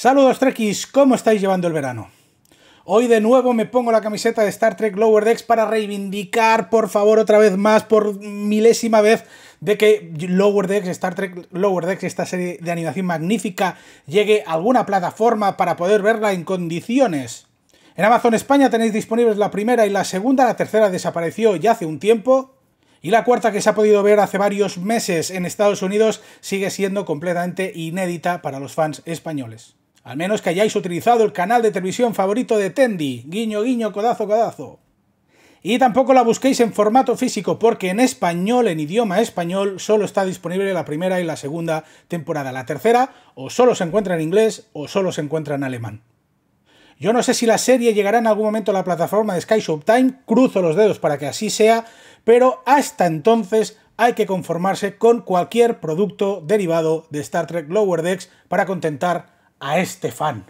Saludos Trekkies, ¿cómo estáis llevando el verano? Hoy de nuevo me pongo la camiseta de Star Trek Lower Decks para reivindicar, por favor, otra vez más, por milésima vez, de que Lower Decks, Star Trek Lower Decks, esta serie de animación magnífica, llegue a alguna plataforma para poder verla en condiciones. En Amazon España tenéis disponibles la primera y la segunda, la tercera desapareció ya hace un tiempo, y la cuarta que se ha podido ver hace varios meses en Estados Unidos sigue siendo completamente inédita para los fans españoles. Al menos que hayáis utilizado el canal de televisión favorito de Tendi, guiño guiño, codazo codazo. Y tampoco la busquéis en formato físico porque en español, en idioma español, solo está disponible la primera y la segunda temporada. La tercera o solo se encuentra en inglés o solo se encuentra en alemán. Yo no sé si la serie llegará en algún momento a la plataforma de Sky Time, cruzo los dedos para que así sea, pero hasta entonces hay que conformarse con cualquier producto derivado de Star Trek Lower Decks para contentar a este fan.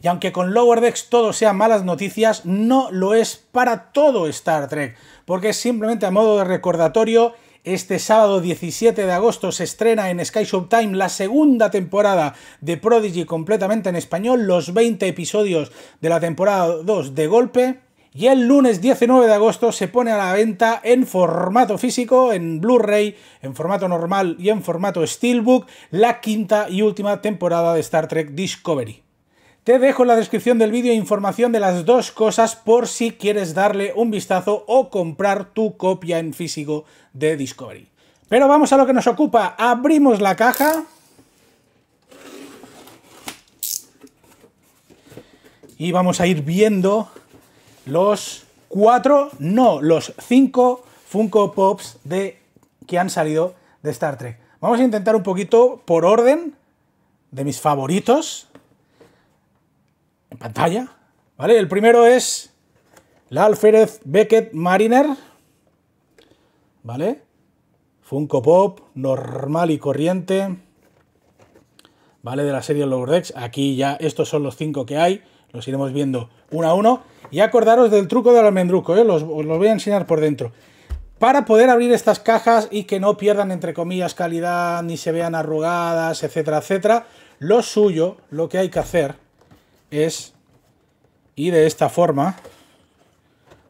Y aunque con Lower Decks todo sea malas noticias, no lo es para todo Star Trek, porque simplemente a modo de recordatorio, este sábado 17 de agosto se estrena en Sky Showtime la segunda temporada de Prodigy completamente en español, los 20 episodios de la temporada 2 de golpe y el lunes 19 de agosto se pone a la venta en formato físico, en Blu-ray, en formato normal y en formato Steelbook, la quinta y última temporada de Star Trek Discovery. Te dejo en la descripción del vídeo información de las dos cosas por si quieres darle un vistazo o comprar tu copia en físico de Discovery. Pero vamos a lo que nos ocupa. Abrimos la caja. Y vamos a ir viendo los cuatro, no, los cinco Funko Pops de, que han salido de Star Trek. Vamos a intentar un poquito por orden de mis favoritos en pantalla. ¿Vale? El primero es la Alférez Beckett Mariner. ¿Vale? Funko Pop, normal y corriente. ¿Vale? De la serie Lower Decks. Aquí ya estos son los cinco que hay. Los iremos viendo uno a uno. Y acordaros del truco del almendruco, ¿eh? los, os los voy a enseñar por dentro. Para poder abrir estas cajas y que no pierdan, entre comillas, calidad, ni se vean arrugadas, etcétera, etcétera, lo suyo, lo que hay que hacer es ir de esta forma,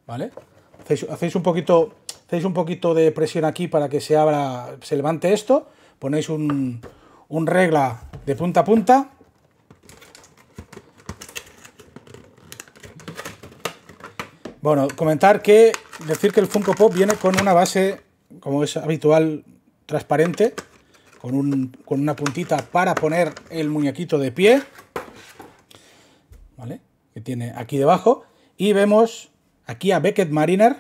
¿vale? Hacéis, un poquito, hacéis un poquito de presión aquí para que se abra, se levante esto, ponéis un, un regla de punta a punta Bueno, comentar que decir que el Funko Pop viene con una base, como es habitual, transparente, con, un, con una puntita para poner el muñequito de pie, ¿vale? Que tiene aquí debajo. Y vemos aquí a Beckett Mariner,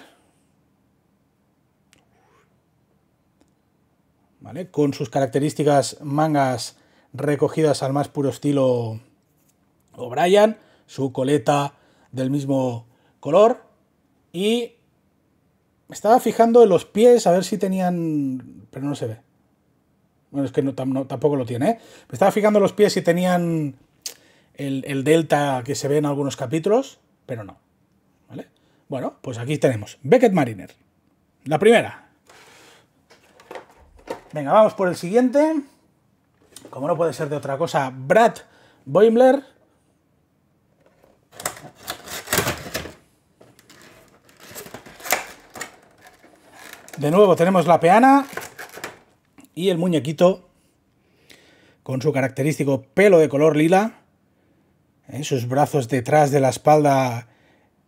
¿vale? Con sus características mangas recogidas al más puro estilo O'Brien, su coleta del mismo color y me estaba fijando en los pies a ver si tenían... Pero no se ve. Bueno, es que tampoco lo tiene. ¿eh? Me estaba fijando los pies si tenían el, delta que se ve en algunos capítulos, pero no. Bueno, pues aquí tenemos. Beckett Mariner. La primera. Venga, vamos por el siguiente. Como no puede ser de otra cosa, Brad Boimler De nuevo tenemos la peana y el muñequito con su característico pelo de color lila, eh, sus brazos detrás de la espalda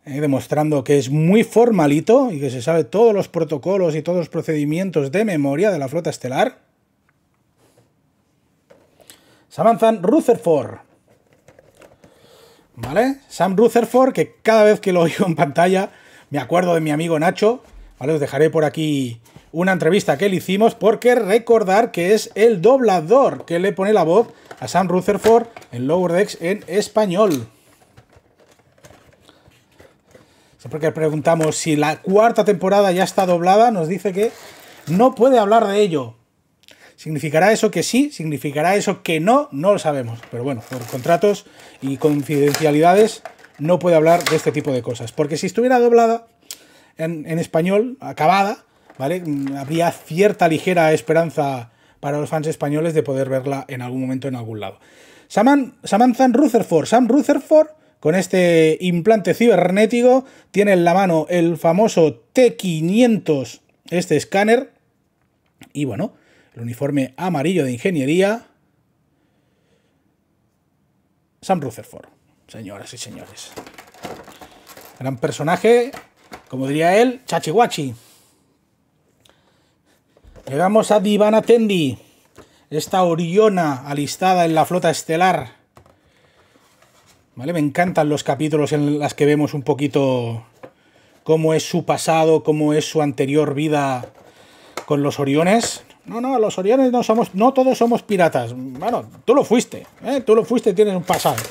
eh, demostrando que es muy formalito y que se sabe todos los protocolos y todos los procedimientos de memoria de la flota estelar. avanzan Rutherford. ¿Vale? Sam Rutherford, que cada vez que lo oigo en pantalla me acuerdo de mi amigo Nacho, os dejaré por aquí una entrevista que le hicimos porque recordar que es el doblador que le pone la voz a Sam Rutherford en Lower Decks en español. Siempre que preguntamos si la cuarta temporada ya está doblada, nos dice que no puede hablar de ello. ¿Significará eso que sí? ¿Significará eso que no? No lo sabemos. Pero bueno, por contratos y confidencialidades no puede hablar de este tipo de cosas. Porque si estuviera doblada, en, español, acabada, ¿vale? Mm, habría cierta ligera esperanza para los fans españoles de poder verla en algún momento en algún lado. Saman, Samantha Rutherford, Sam Rutherford, con este implante cibernético, tiene en la mano el famoso T500, este escáner, y bueno, el uniforme amarillo de ingeniería. Sam Rutherford, señoras y señores. Gran personaje como diría él, chachihuachi. Llegamos a Divana Tendi, esta Oriona alistada en la flota estelar. ¿Vale? Me encantan los capítulos en los que vemos un poquito cómo es su pasado, cómo es su anterior vida con los Oriones. No, no, los Oriones no somos, no todos somos piratas. Bueno, tú lo fuiste, ¿eh? tú lo fuiste, tienes un pasado.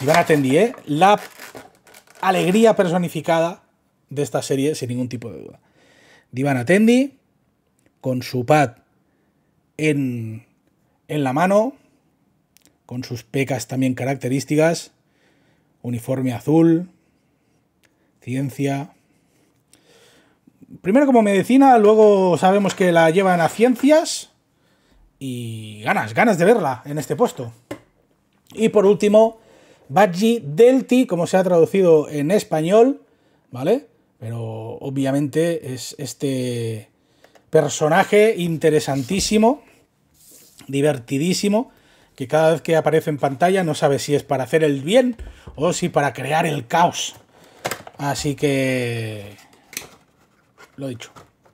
Divana Tendi, ¿eh? La alegría personificada de esta serie, sin ningún tipo de duda. Divan Tendi, con su pad en, en la mano, con sus pecas también características, uniforme azul, ciencia. Primero como medicina, luego sabemos que la llevan a ciencias y ganas, ganas de verla en este puesto. Y por último, del Delty, como se ha traducido en español, ¿vale? Pero obviamente es este personaje interesantísimo, divertidísimo, que cada vez que aparece en pantalla no sabe si es para hacer el bien o si para crear el caos. Así que... Lo dicho,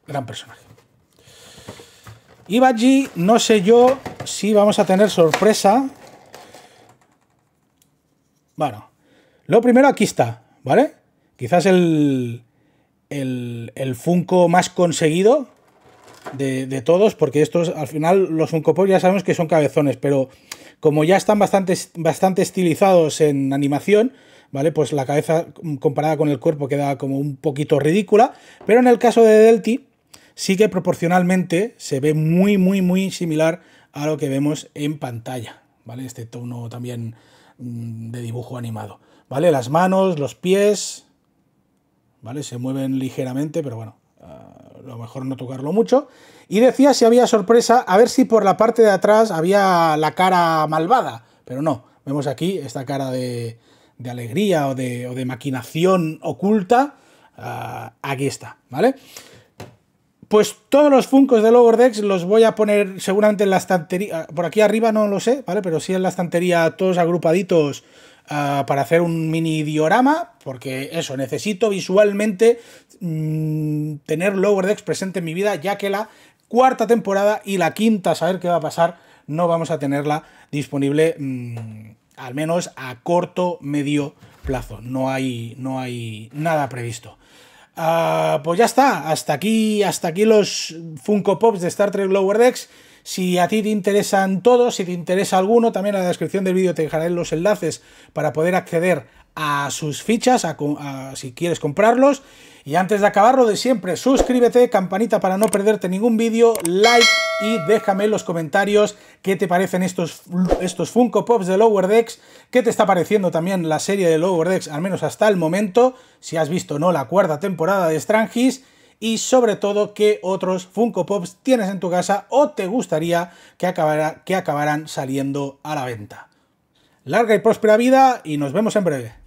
gran personaje. Y Badgie, no sé yo si vamos a tener sorpresa bueno, lo primero aquí está, ¿vale? Quizás el, el, Funko más conseguido de, todos, porque estos al final los Funko Pop ya sabemos que son cabezones, pero como ya están bastante, bastante estilizados en animación, ¿vale? Pues la cabeza comparada con el cuerpo queda como un poquito ridícula, pero en el caso de Delty sí que proporcionalmente se ve muy, muy, muy similar a lo que vemos en pantalla, ¿vale? Este tono también Mm, de dibujo animado. ¿Vale? Las manos, los pies, ¿vale? Se mueven ligeramente, pero bueno, a ah, lo mejor no tocarlo mucho. Y decía si había sorpresa, a ver si por la parte de atrás había la cara malvada, pero no. Vemos aquí esta cara de, alegría o de, maquinación oculta. Ah, aquí está, ¿vale? Pues todos los Funcos de Lower Decks los voy a poner seguramente en la estantería. Ah, por aquí arriba no lo sé, ¿vale? Pero sí en la estantería todos agrupaditos ah, para hacer un mini diorama. Porque eso, necesito visualmente mm, tener Lower Decks presente en mi vida, ya que la cuarta temporada y la quinta, a saber qué va a pasar, no vamos a tenerla disponible mm, al menos a corto, medio plazo. No hay, no hay nada previsto. Ah, pues ya está, hasta aquí, hasta aquí los Funko Pops de Star Trek Lower Decks. Si a ti te interesan todos, si te interesa alguno, también en la descripción del vídeo te dejaré los enlaces para poder acceder a sus fichas, si quieres comprarlos. Y antes de acabar, lo de siempre, suscríbete, campanita para no perderte ningún vídeo, like y déjame en los comentarios qué te parecen estos, estos Funko Pops de Lower Decks, qué te está pareciendo también la serie de Lower Decks, al menos hasta el momento, si has visto o no la cuarta temporada de Strangis y sobre todo qué otros Funko Pops tienes en tu casa o te gustaría que, que acabaran saliendo a la venta. Larga y próspera vida y nos vemos en breve.